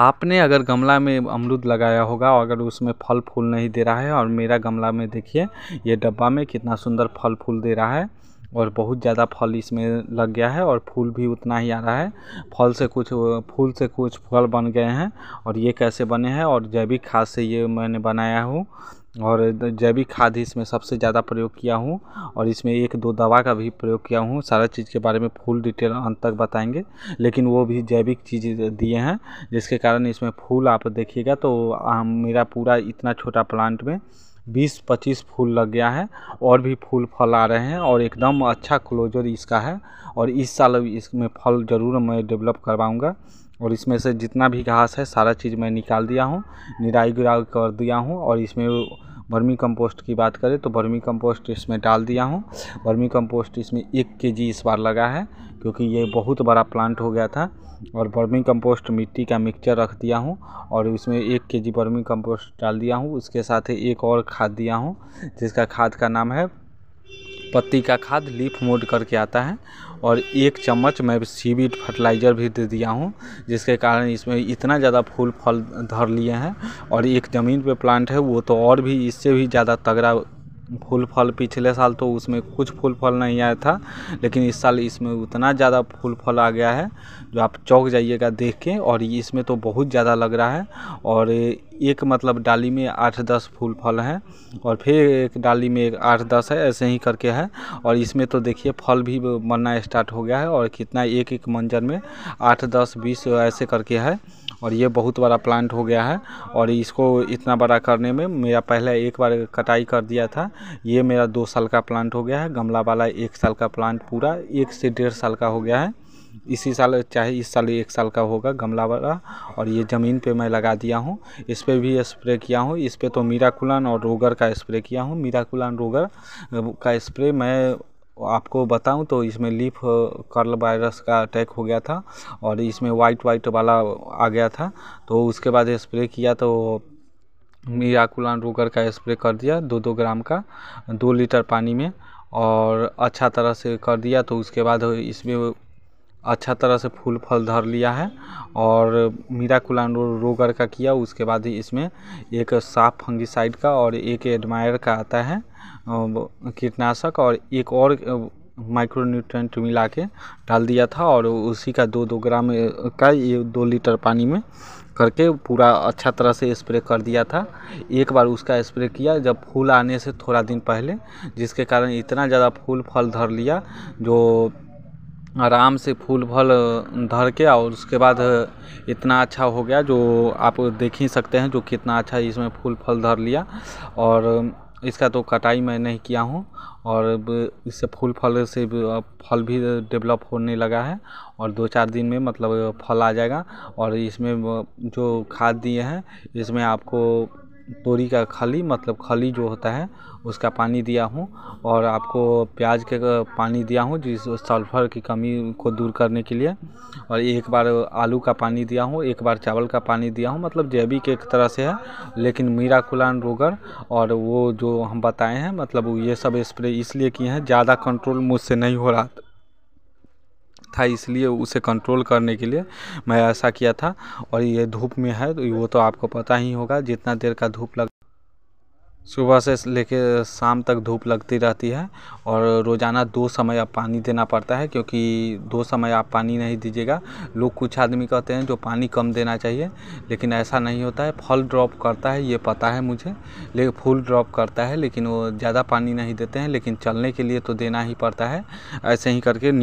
आपने अगर गमला में अमरूद लगाया होगा और अगर उसमें फल फूल नहीं दे रहा है और मेरा गमला में देखिए ये डब्बा में कितना सुंदर फल फूल दे रहा है और बहुत ज़्यादा फल इसमें लग गया है और फूल भी उतना ही आ रहा है फल से कुछ फूल से कुछ फल बन गए हैं और ये कैसे बने हैं और जैविक खाद से ये मैंने बनाया हूँ और जैविक खाद इसमें सबसे ज़्यादा प्रयोग किया हूँ और इसमें एक दो दवा का भी प्रयोग किया हूँ सारा चीज़ के बारे में फुल डिटेल अंत तक बताएंगे लेकिन वो भी जैविक चीज़ दिए हैं जिसके कारण इसमें फूल आप देखिएगा तो मेरा पूरा इतना छोटा प्लांट में बीस पच्चीस फूल लग गया है और भी फूल फल आ रहे हैं और एकदम अच्छा क्लोजर इसका है और इस साल इसमें फल ज़रूर मैं डेवलप करवाऊँगा और इसमें से जितना भी घास है सारा चीज़ मैं निकाल दिया हूँ निराई गुराई कर दिया हूँ और इसमें वर्मी कंपोस्ट की बात करें तो वर्मी कंपोस्ट इसमें डाल दिया हूँ वर्मी कंपोस्ट इसमें एक के जी इस बार लगा है क्योंकि ये बहुत बड़ा प्लांट हो गया था और वर्मी कंपोस्ट मिट्टी का मिक्सचर रख दिया हूँ और इसमें एक के जी वर्मी कंपोस्ट डाल दिया हूँ उसके साथ ही एक और खाद दिया हूँ जिसका खाद का नाम है पत्ती का खाद लीफ मोड करके आता है और एक चम्मच मैं सीवीड फर्टिलाइज़र भी दे दिया हूँ जिसके कारण इसमें इतना ज़्यादा फूल फल धर लिए हैं और एक ज़मीन पे प्लांट है वो तो और भी इससे भी ज़्यादा तगड़ा फूल फल पिछले साल तो उसमें कुछ फूल फल नहीं आया था लेकिन इस साल इसमें उतना ज़्यादा फूल फल आ गया है जो आप चौक जाइएगा देख के और इसमें तो बहुत ज़्यादा लग रहा है और एक मतलब डाली में आठ दस फूल फल हैं और फिर एक डाली में एक आठ दस है ऐसे ही करके है और इसमें तो देखिए फल भी बनना स्टार्ट हो गया है और कितना एक एक मंजर में आठ दस बीस ऐसे करके है और ये बहुत बड़ा प्लांट हो गया है और इसको इतना बड़ा करने में मेरा पहले एक बार कटाई कर दिया था ये मेरा दो साल का प्लांट हो गया है गमला वाला एक साल का प्लांट पूरा एक से डेढ़ साल का हो गया है इसी साल चाहे इस साल एक साल का होगा गमला वाला और ये ज़मीन पे मैं लगा दिया हूँ इस पर भी स्प्रे किया हूँ इस पर तो मीराकुलान और रोगर का स्प्रे किया हूँ मीराकुलान रोगर का स्प्रे मैं आपको बताऊं तो इसमें लीफ कर्ल वायरस का अटैक हो गया था और इसमें वाइट वाइट वाला आ गया था तो उसके बाद स्प्रे किया तो मीराकुलान रोगर का स्प्रे कर दिया दो दो ग्राम का दो लीटर पानी में और अच्छा तरह से कर दिया तो उसके बाद इसमें अच्छा तरह से फूल फल धर लिया है और मीरा मीराकुलान रोगर का किया उसके बाद ही इसमें एक साफ फंगिसाइड का और एक एडमायर का आता है कीटनाशक और एक और माइक्रोन्यूट्रेंट मिला के डाल दिया था और उसी का दो दो ग्राम का ये दो लीटर पानी में करके पूरा अच्छा तरह से स्प्रे कर दिया था एक बार उसका स्प्रे किया जब फूल आने से थोड़ा दिन पहले जिसके कारण इतना ज़्यादा फूल फल धर लिया जो आराम से फूल फल धर के और उसके बाद इतना अच्छा हो गया जो आप देख ही सकते हैं जो कितना अच्छा इसमें फूल फल धर लिया और इसका तो कटाई मैं नहीं किया हूँ और इससे फूल फल से फल भी डेवलप होने लगा है और दो चार दिन में मतलब फल आ जाएगा और इसमें जो खाद दिए हैं इसमें आपको तोरी का खली मतलब खली जो होता है उसका पानी दिया हूँ और आपको प्याज के पानी दिया हूँ जिस सल्फ़र की कमी को दूर करने के लिए और एक बार आलू का पानी दिया हूँ एक बार चावल का पानी दिया हूँ मतलब जैविक एक तरह से है लेकिन मीरा कुलान रोगर और वो जो हम बताए हैं मतलब ये सब स्प्रे इसलिए किए हैं ज़्यादा कंट्रोल मुझसे नहीं हो रहा था इसलिए उसे कंट्रोल करने के लिए मैं ऐसा किया था और ये धूप में है तो वो तो आपको पता ही होगा जितना देर का धूप लग सुबह से लेके शाम तक धूप लगती रहती है और रोज़ाना दो समय आप पानी देना पड़ता है क्योंकि दो समय आप पानी नहीं दीजिएगा लोग कुछ आदमी कहते हैं जो पानी कम देना चाहिए लेकिन ऐसा नहीं होता है फल ड्रॉप करता है ये पता है मुझे लेकिन फूल ड्रॉप करता है लेकिन वो ज़्यादा पानी नहीं देते हैं लेकिन चलने के लिए तो देना ही पड़ता है ऐसे ही करके